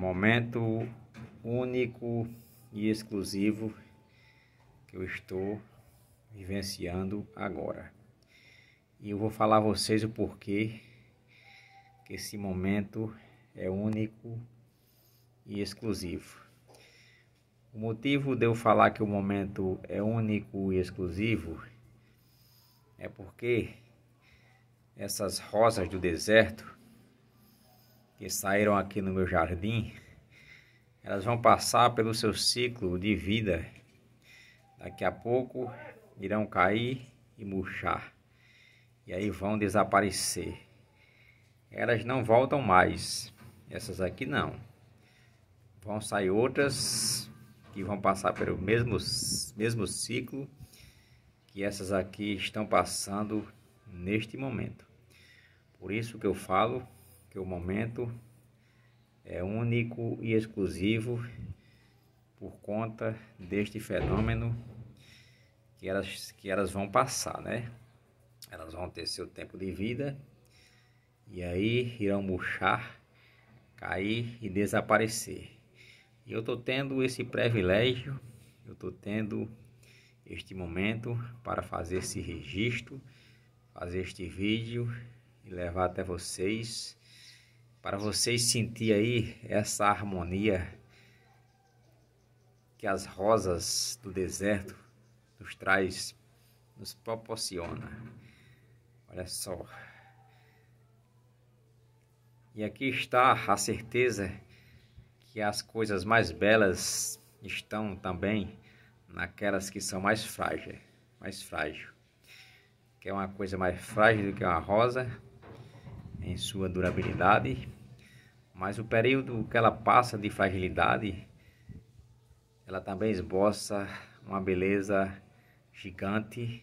momento único e exclusivo que eu estou vivenciando agora. E eu vou falar a vocês o porquê que esse momento é único e exclusivo. O motivo de eu falar que o momento é único e exclusivo é porque essas rosas do deserto que saíram aqui no meu jardim, elas vão passar pelo seu ciclo de vida. Daqui a pouco irão cair e murchar. E aí vão desaparecer. Elas não voltam mais. Essas aqui não. Vão sair outras que vão passar pelo mesmo, mesmo ciclo que essas aqui estão passando neste momento. Por isso que eu falo que o momento é único e exclusivo por conta deste fenômeno que elas, que elas vão passar, né? Elas vão ter seu tempo de vida e aí irão murchar, cair e desaparecer. E eu estou tendo esse privilégio, eu estou tendo este momento para fazer esse registro, fazer este vídeo e levar até vocês para vocês sentir aí essa harmonia que as rosas do deserto nos traz, nos proporciona. Olha só. E aqui está a certeza que as coisas mais belas estão também naquelas que são mais frágeis, mais frágil. Que é uma coisa mais frágil do que uma rosa, em sua durabilidade, mas o período que ela passa de fragilidade, ela também esboça uma beleza gigante,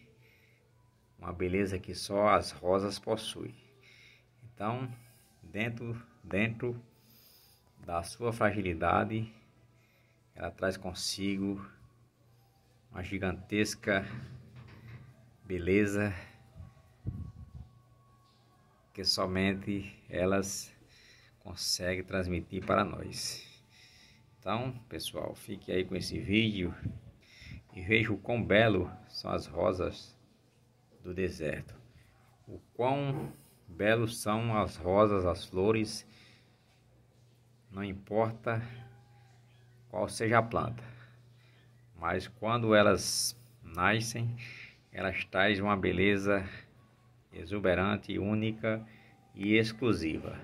uma beleza que só as rosas possuem. Então, dentro dentro da sua fragilidade, ela traz consigo uma gigantesca beleza que somente elas conseguem transmitir para nós. Então, pessoal, fique aí com esse vídeo e veja o quão belo são as rosas do deserto. O quão belos são as rosas, as flores, não importa qual seja a planta. Mas quando elas nascem, elas trazem uma beleza exuberante, única e exclusiva.